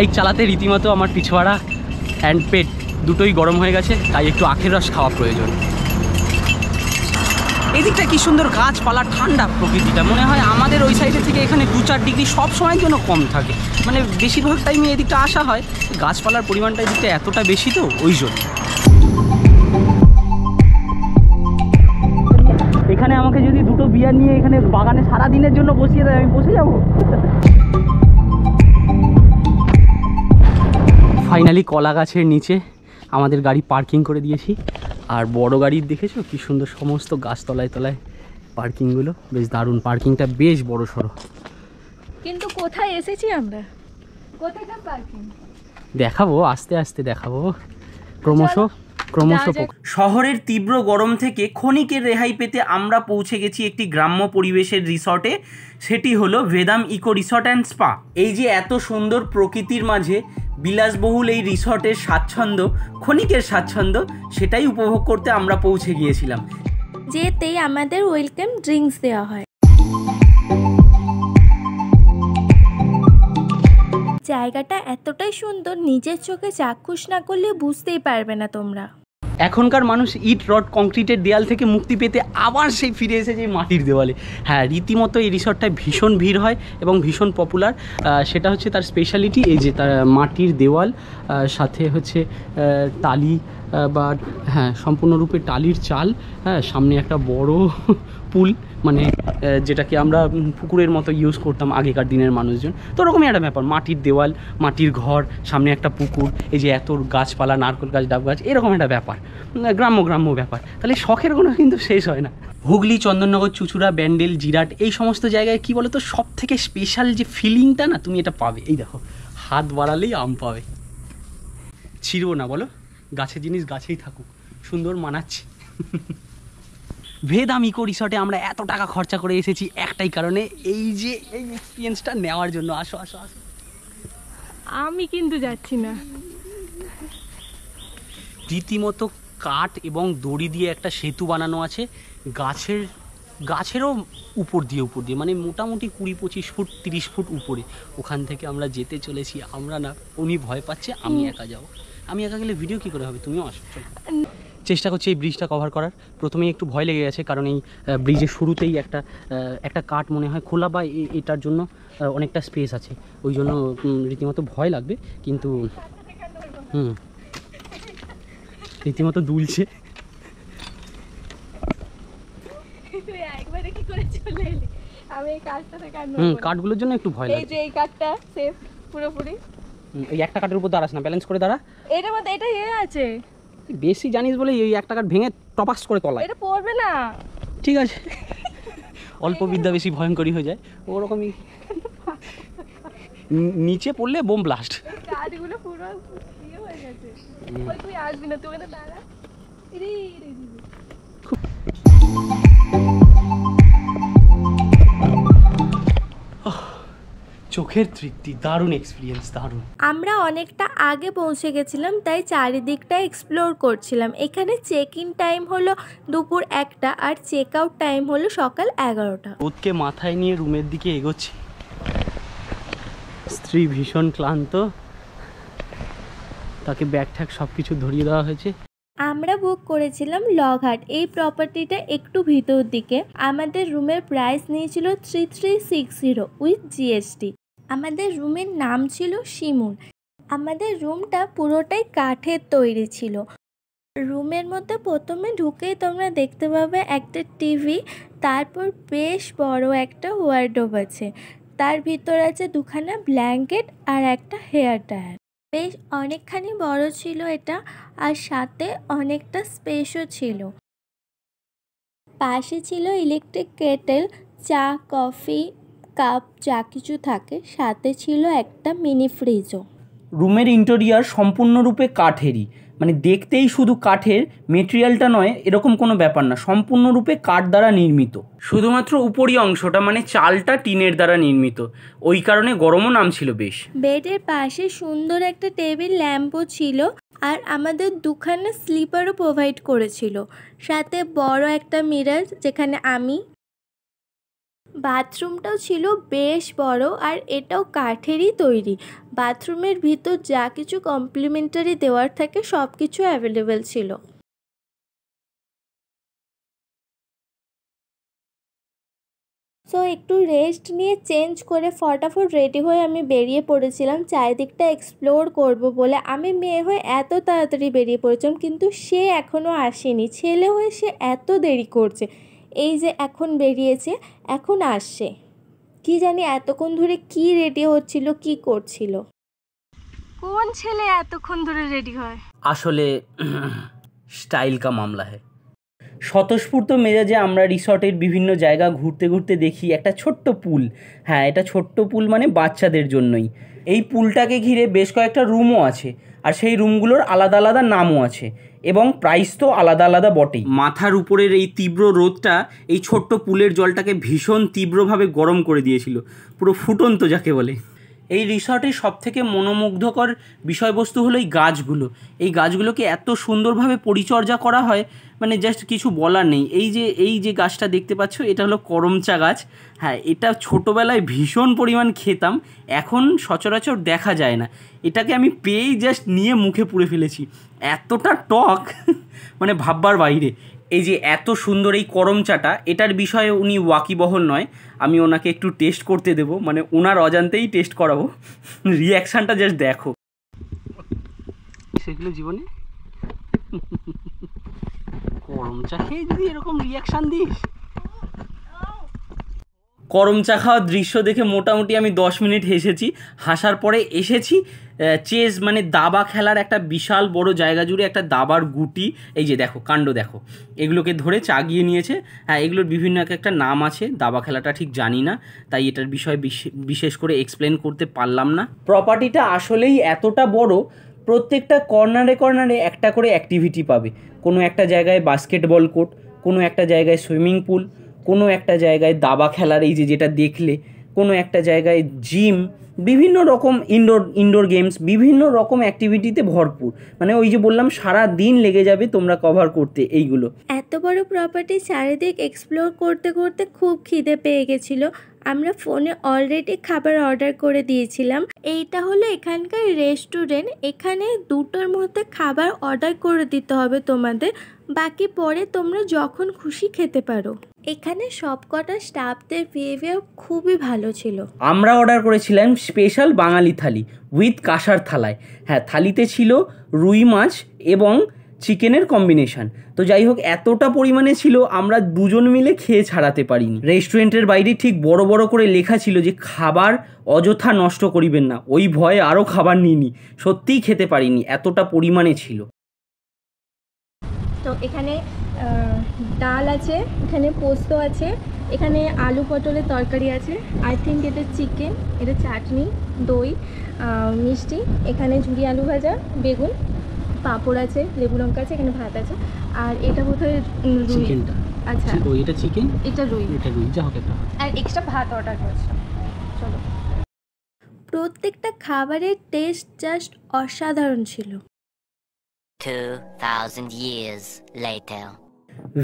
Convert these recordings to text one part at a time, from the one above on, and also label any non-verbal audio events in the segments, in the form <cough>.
bike চালাতে রীতিমতো আমার পিছুয়াড়া অ্যান্ড পেট দুটোই গরম হয়ে গেছে তাই একটু আখের রস খাওয়া প্রয়োজন এদিকটা কি সুন্দর গাছপালা ঠান্ডা প্রকৃতিটা মনে হয় আমাদের ওই সাইডের থেকে এখানে দু চার ডিগ্রি সব সময়ের জন্য কম থাকে মানে বেশিরভাগ টাইমে এদিকটা আসা হয় গাছপালার পরিমাণটা এদিকটা এতটা বেশি তো ওই জন্য এখানে আমাকে যদি দুটো বিয়ার নিয়ে এখানে বাগানে সারা দিনের জন্য বসিয়ে দেয় আমি বসে যাবো ফাইনালি কলা গাছের নিচে আমাদের গাড়ি পার্কিং করে দিয়েছি আর বড় গাড়ি দেখেছো কি সুন্দর সমস্ত গাছতলায় তলায় পার্কিংগুলো বেশ দারুণ পার্কিংটা বেশ বড় সড়ো কিন্তু কোথায় এসেছি আমরা পার্কিং দেখাবো আস্তে আস্তে দেখাবো ক্রমশ ক্রমশ শহরের তীব্র গরম থেকে ক্ষণিকের রেহাই পেতে আমরা পৌঁছে গেছি একটি গ্রাম্য পরিবেশের রিসর্টে সেটি হলো Vedam eco resort and spa এই যে এত সুন্দর প্রকৃতির মাঝে বিলাসবহুল এই রিসর্টের স্বাচ্ছন্দ্য ক্ষণিকের স্বাচ্ছন্দ্য সেটাই উপভোগ করতে আমরা পৌঁছে গিয়েছিলাম যেতেই আমাদের ওয়েলকাম ড্রিঙ্কস দেওয়া হয় জায়গাটা এতটাই সুন্দর নিজের চোখে চাক্ষুষ না করলে বুঝতেই পারবে না তোমরা এখনকার মানুষ ইট রড কংক্রিটের দেয়াল থেকে মুক্তি পেতে আবার সেই ফিরে এসেছে এই মাটির দেওয়ালে হ্যাঁ রীতিমতো এই রিসর্টটায় ভীষণ ভিড় হয় এবং ভীষণ পপুলার সেটা হচ্ছে তার স্পেশালিটি এই যে তার মাটির দেওয়াল সাথে হচ্ছে টালি বা হ্যাঁ সম্পূর্ণরূপে টালির চাল হ্যাঁ সামনে একটা বড় <laughs> পুল মানে যেটাকে আমরা পুকুরের মতো ইউজ করতাম আগেকার দিনের মানুষজন তো ওরকমই একটা ব্যাপার মাটির দেওয়াল মাটির ঘর সামনে একটা পুকুর এই যে এত গাছপালা নারকল গাছ ডাব গাছ এরকম একটা ব্যাপার গ্রাম্য গ্রাম্য ব্যাপার তাহলে শখের কোনো কিন্তু শেষ হয় না হুগলি চন্দননগর চুচুড়া ব্যান্ডেল জিরাট এই সমস্ত জায়গায় কি বলতো সব থেকে স্পেশাল যে ফিলিংটা না তুমি এটা পাবে এই দেখো হাত বাড়ালেই আম পাবে ছিড়ব না বলো গাছের জিনিস গাছেই থাকুক সুন্দর মানাচ্ছি <laughs> ভেদামি ইকো রিসর্টে আমরা এত টাকা খরচা করে এসেছি একটাই কারণে এই যে এই এক্সপিরিয়েন্সটা নেওয়ার জন্য আসো আসো আসো আমি কিন্তু যাচ্ছি না রীতিমতো কাঠ এবং দড়ি দিয়ে একটা সেতু বানানো আছে গাছের গাছেরও উপর দিয়ে উপর দিয়ে মানে মোটামুটি কুড়ি পঁচিশ ফুট তিরিশ ফুট উপরে ওখান থেকে আমরা যেতে চলেছি আমরা না উনি ভয় পাচ্ছে আমি একা যাব আমি একা গেলে ভিডিও কি করে হবে তুমিও আসো চেষ্টা করছি এই ব্রিজটা কভার করার প্রথমেই একটু ভয় লেগে গেছে কারণ এই ব্রিজের শুরুতেই একটা একটা কাঠ মনে হয় খোলা বা এটার জন্য অনেকটা স্পেস আছে ওই জন্য রীতিমতো ভয় লাগবে কিন্তু হুম রীতিমতো দুলছে হুম কাঠগুলোর জন্য একটু ভয় লাগে এই কাঠটা সেফ পুরোপুরি এই একটা কাঠের উপর দাঁড়াস না ব্যালেন্স করে দাঁড়া এটা মধ্যে এটা ইয়ে আছে বেশি জানিস বলে এই একটা কাঠ ভেঙে টপাস করে তলায় এটা পড়বে না ঠিক আছে অল্প বিদ্যা বেশি ভয়ঙ্করই হয়ে যায় ওরকমই নিচে পড়লে বোম ব্লাস্ট কাঠগুলো পুরো ইয়ে হয়ে গেছে তুই আসবি না তুই দাঁড়া রে রে চোখের তৃপ্তি দারুণ এক্সপিরিয়েন্স দারুণ আমরা অনেকটা আগে পৌঁছে গেছিলাম তাই চারিদিকটা এক্সপ্লোর করছিলাম এখানে চেক ইন টাইম হলো দুপুর একটা আর চেক আউট টাইম হলো সকাল এগারোটা রোদকে মাথায় নিয়ে রুমের দিকে এগোচ্ছি স্ত্রী ভীষণ ক্লান্ত তাকে ব্যাগ ঠ্যাগ সব কিছু ধরিয়ে দেওয়া হয়েছে আমরা বুক করেছিলাম লঘাট এই প্রপার্টিটা একটু ভিতর দিকে আমাদের রুমের প্রাইস নিয়েছিল three three six zero with GST আমাদের রুমের নাম ছিল শিমুল আমাদের রুমটা পুরোটাই কাঠের তৈরি ছিল রুমের মধ্যে প্রথমে ঢুকেই তোমরা দেখতে পাবে একটা টিভি তারপর বেশ বড় একটা ওয়ার্ডোব আছে তার ভিতর আছে দুখানা ব্ল্যাঙ্কেট আর একটা হেয়ার টায়ার বেশ অনেকখানি বড় ছিল এটা আর সাথে অনেকটা স্পেসও ছিল পাশে ছিল ইলেকট্রিক কেটেল চা কফি কাপ যা কিছু থাকে সাথে ছিল একটা মিনি ফ্রিজও রুমের ইন্টেরিয়ার সম্পূর্ণরূপে কাঠেরই মানে দেখতেই শুধু কাঠের মেটেরিয়ালটা নয় এরকম কোনো ব্যাপার না সম্পূর্ণরূপে কাঠ দ্বারা নির্মিত শুধুমাত্র উপরি অংশটা মানে চালটা টিনের দ্বারা নির্মিত ওই কারণে গরমও নাম ছিল বেশ বেডের পাশে সুন্দর একটা টেবিল ল্যাম্পও ছিল আর আমাদের দুখানা স্লিপারও প্রোভাইড করেছিল সাথে বড় একটা মিরার যেখানে আমি বাথরুমটাও ছিল বেশ বড় আর এটাও কাঠেরই তৈরি বাথরুমের ভিতর যা কিছু কমপ্লিমেন্টারি দেওয়ার থাকে সব কিছু অ্যাভেলেবেল ছিল সো একটু রেস্ট নিয়ে চেঞ্জ করে ফটাফট রেডি হয়ে আমি বেরিয়ে পড়েছিলাম চারিদিকটা এক্সপ্লোর করব বলে আমি মেয়ে হয়ে এত তাড়াতাড়ি বেরিয়ে পড়েছিলাম কিন্তু সে এখনও আসেনি ছেলে হয়ে সে এত দেরি করছে এই যে এখন বেরিয়েছে এখন আসছে কি জানি এতক্ষণ ধরে কি রেডি হচ্ছিল কি করছিল কোন ছেলে এতক্ষণ ধরে রেডি হয় আসলে স্টাইল কা মামলা হ্যায় স্বতঃস্ফূর্ত মেজাজে আমরা রিসর্টের বিভিন্ন জায়গা ঘুরতে ঘুরতে দেখি একটা ছোট্ট পুল হ্যাঁ এটা ছোট্ট পুল মানে বাচ্চাদের জন্যই এই পুলটাকে ঘিরে বেশ কয়েকটা রুমও আছে আর সেই রুমগুলোর আলাদা আলাদা নামও আছে এবং প্রাইস তো আলাদা আলাদা বটেই মাথার উপরের এই তীব্র রোদটা এই ছোট্ট পুলের জলটাকে ভীষণ তীব্রভাবে গরম করে দিয়েছিল পুরো ফুটন্ত যাকে বলে এই রিসর্টের সবথেকে মনোমুগ্ধকর বিষয়বস্তু হলো এই গাছগুলো এই গাছগুলোকে এত সুন্দরভাবে পরিচর্যা করা হয় মানে জাস্ট কিছু বলার নেই এই যে এই যে গাছটা দেখতে পাচ্ছ এটা হলো করমচা গাছ হ্যাঁ এটা ছোটোবেলায় ভীষণ পরিমাণ খেতাম এখন সচরাচর দেখা যায় না এটাকে আমি পেয়েই জাস্ট নিয়ে মুখে পুড়ে ফেলেছি এতটা টক <laughs> মানে ভাববার বাইরে এই যে এত সুন্দর এই করম চাটা এটার বিষয়ে উনি ওয়াকিবহল নয় আমি ওনাকে একটু টেস্ট করতে দেব মানে ওনার অজান্তেই টেস্ট করাবো রিয়াকশানটা জাস্ট দেখো সেগুলো জীবনে করম চা খেয়ে যদি এরকম রিয়াকশান দিস করম চা খাওয়ার দৃশ্য দেখে মোটামুটি আমি দশ মিনিট হেসেছি হাসার পরে এসেছি চেস মানে দাবা খেলার একটা বিশাল বড় জায়গা জুড়ে একটা দাবার গুটি এই যে দেখো কাণ্ড দেখো এগুলোকে ধরে চাগিয়ে নিয়েছে হ্যাঁ এগুলোর বিভিন্ন এক একটা নাম আছে দাবা খেলাটা ঠিক জানি না তাই এটার বিষয়ে বিশেষ করে এক্সপ্লেন করতে পারলাম না প্রপার্টিটা আসলেই এতটা বড় প্রত্যেকটা কর্নারে কর্নারে একটা করে অ্যাক্টিভিটি পাবে কোনো একটা জায়গায় বাস্কেটবল কোর্ট কোনো একটা জায়গায় সুইমিং পুল কোনো একটা জায়গায় দাবা খেলার এই যে যেটা দেখলে কোনো একটা জায়গায় জিম বিভিন্ন রকম ইনডোর ইনডোর গেমস বিভিন্ন রকম অ্যাক্টিভিটিতে ভরপুর মানে ওই যে বললাম সারা দিন লেগে যাবে তোমরা কভার করতে এইগুলো এত বড় প্রপার্টি চারিদিক এক্সপ্লোর করতে করতে খুব খিদে পেয়ে গেছিলো আমরা ফোনে অলরেডি খাবার অর্ডার করে দিয়েছিলাম এইটা হলো এখানকার রেস্টুরেন্ট এখানে দুটোর মধ্যে খাবার অর্ডার করে দিতে হবে তোমাদের বাকি পরে তোমরা যখন খুশি খেতে পারো এখানে সবকটা স্টাফদের বিহেভিয়ার খুবই ভালো ছিল আমরা অর্ডার করেছিলাম স্পেশাল বাঙালি থালি উইথ কাঁসার থালায় হ্যাঁ থালিতে ছিল রুই মাছ এবং চিকেনের কম্বিনেশান তো যাই হোক এতটা পরিমাণে ছিল আমরা দুজন মিলে খেয়ে ছাড়াতে পারিনি রেস্টুরেন্টের বাইরে ঠিক বড় বড় করে লেখা ছিল যে খাবার অযথা নষ্ট করিবেন না ওই ভয়ে আরও খাবার নিইনি সত্যিই খেতে পারিনি এতটা পরিমাণে ছিল তো এখানে ডাল আছে এখানে পোস্ত আছে এখানে আলু পটলের তরকারি আছে আই থিঙ্ক এটা চিকেন এটা চাটনি দই মিষ্টি এখানে ঝুড়ি আলু ভাজা বেগুন পাঁপড় আছে লেবু লঙ্কা আছে এখানে ভাত আছে আর এটা বোধহয় রুই আচ্ছা এটা চিকেন এটা রুই রুই যা হোক আর এক্সট্রা ভাত অর্ডার করেছিলাম চলো প্রত্যেকটা খাবারের টেস্ট জাস্ট অসাধারণ ছিল 2000 years later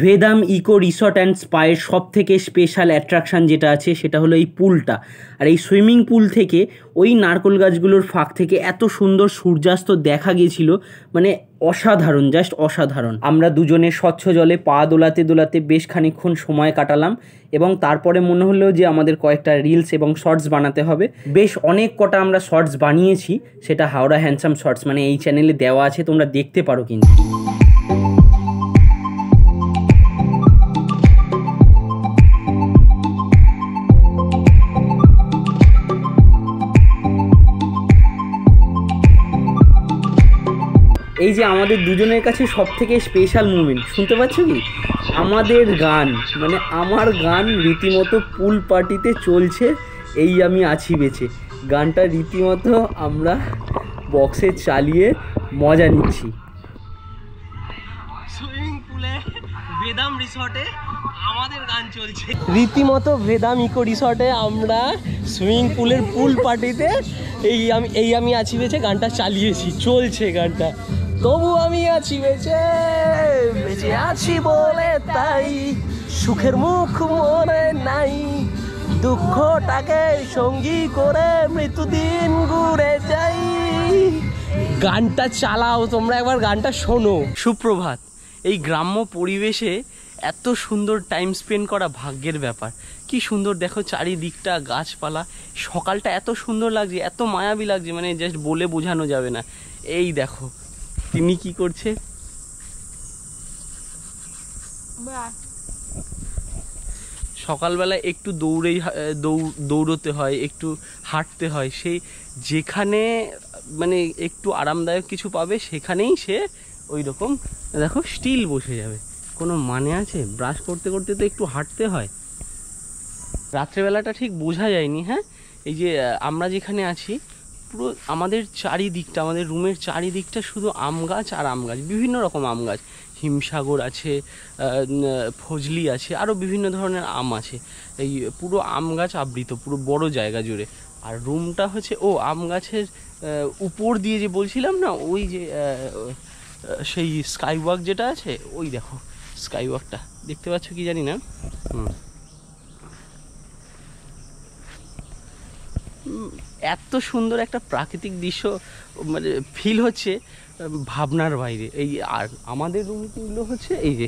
Vedam eco resort and স্পায়ের সব থেকে স্পেশাল অ্যাট্রাকশান যেটা আছে সেটা হলো এই পুলটা আর এই সুইমিং পুল থেকে ওই নারকোল গাছগুলোর ফাঁক থেকে এত সুন্দর সূর্যাস্ত দেখা গিয়েছিল মানে অসাধারণ জাস্ট অসাধারণ আমরা দুজনে স্বচ্ছ জলে পা দোলাতে দোলাতে বেশ খানিক্ষণ সময় কাটালাম এবং তারপরে মনে হলো যে আমাদের কয়েকটা রিলস এবং শর্টস বানাতে হবে বেশ অনেক কটা আমরা শর্টস বানিয়েছি সেটা হাওড়া হ্যান্ডসাম শর্টস মানে এই চ্যানেলে দেওয়া আছে তোমরা দেখতে পারো কিন্তু যে আমাদের দুজনের কাছে সব থেকে স্পেশাল মুমেন্ট শুনতে পাচ্ছ কি আমাদের গান মানে আমার গান রীতিমতো পুল পার্টিতে চলছে এই আমি আছি বেছে গানটা রীতিমতো আমরা বক্সে চালিয়ে মজা নিচ্ছি সুইমিং পুলে বেদাম রিসর্টে আমাদের গান চলছে রীতিমতো ইকো রিসর্টে আমরা সুইমিং পুলের পুল পার্টিতে এই আমি এই আমি আছি বেছে গানটা চালিয়েছি চলছে গানটা তবু আমি আছি বেঁচে বেঁচে আছি বলে তাই সুখের মুখ মনে নাই দুঃখটাকে সঙ্গী করে মৃত্যুদিন ঘুরে যাই গানটা চালাও তোমরা একবার গানটা শোনো সুপ্রভাত এই গ্রাম্য পরিবেশে এত সুন্দর টাইম স্পেন্ড করা ভাগ্যের ব্যাপার কি সুন্দর দেখো চারিদিকটা গাছপালা সকালটা এত সুন্দর লাগছে এত মায়াবী লাগছে মানে জাস্ট বলে বোঝানো যাবে না এই দেখো তিনি কি করছে সকালবেলা একটু দৌড়েই দৌড়তে হয় একটু হাঁটতে হয় সেই যেখানে মানে একটু আরামদায়ক কিছু পাবে সেখানেই সে ওই রকম দেখো স্টিল বসে যাবে কোনো মানে আছে ব্রাশ করতে করতে তো একটু হাঁটতে হয় রাত্রেবেলাটা ঠিক বোঝা যায়নি হ্যাঁ এই যে আমরা যেখানে আছি পুরো আমাদের চারিদিকটা আমাদের রুমের চারিদিকটা শুধু আম গাছ আর আম গাছ বিভিন্ন রকম আম গাছ হিমসাগর আছে ফজলি আছে আরও বিভিন্ন ধরনের আম আছে এই পুরো আম গাছ আবৃত পুরো বড় জায়গা জুড়ে আর রুমটা হচ্ছে ও আম গাছের উপর দিয়ে যে বলছিলাম না ওই যে সেই স্কাইওয়াক যেটা আছে ওই দেখো স্কাইওয়াকটা দেখতে পাচ্ছ কি জানি না হুম এত সুন্দর একটা প্রাকৃতিক দৃশ্য মানে ফিল হচ্ছে ভাবনার বাইরে এই আর আমাদের রুমগুলো হচ্ছে এই যে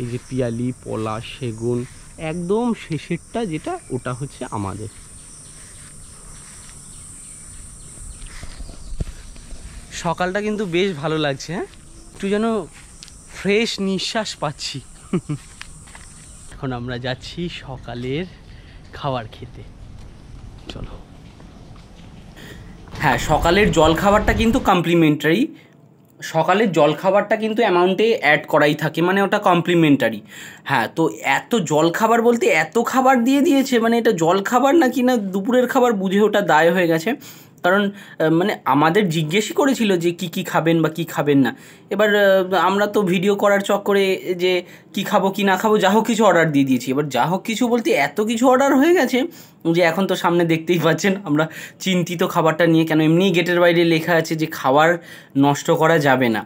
এই যে পিয়ালি পলা সেগুন একদম শেষেরটা যেটা ওটা হচ্ছে আমাদের সকালটা কিন্তু বেশ ভালো লাগছে হ্যাঁ একটু যেন ফ্রেশ নিঃশ্বাস পাচ্ছি <laughs> এখন আমরা যাচ্ছি সকালের খাবার খেতে হ্যাঁ সকালের জলখাবারটা কিন্তু কমপ্লিমেন্টারি সকালের জলখাবারটা কিন্তু অ্যামাউন্টে অ্যাড করাই থাকে মানে ওটা কমপ্লিমেন্টারি হ্যাঁ তো এত জলখাবার বলতে এত খাবার দিয়ে দিয়েছে মানে এটা জলখাবার নাকি না দুপুরের খাবার বুঝে ওটা দায় হয়ে গেছে কারণ মানে আমাদের জিজ্ঞেসই করেছিল যে কি কি খাবেন বা কি খাবেন না এবার আমরা তো ভিডিও করার চক্করে যে কি খাবো কি না খাবো যা হোক কিছু অর্ডার দিয়ে দিয়েছি এবার যা হোক কিছু বলতে এত কিছু অর্ডার হয়ে গেছে যে এখন তো সামনে দেখতেই পাচ্ছেন আমরা চিন্তিত খাবারটা নিয়ে কেন এমনি গেটের বাইরে লেখা আছে যে খাবার নষ্ট করা যাবে না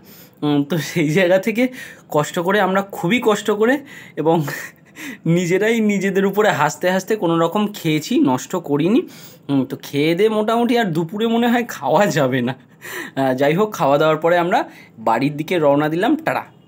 তো সেই জায়গা থেকে কষ্ট করে আমরা খুবই কষ্ট করে এবং নিজেরাই নিজেদের উপরে হাসতে হাসতে কোনো রকম খেয়েছি নষ্ট করিনি তো খেয়ে দিয়ে মোটামুটি আর দুপুরে মনে হয় খাওয়া যাবে না যাই হোক খাওয়া দাওয়ার পরে আমরা বাড়ির দিকে রওনা দিলাম টাড়া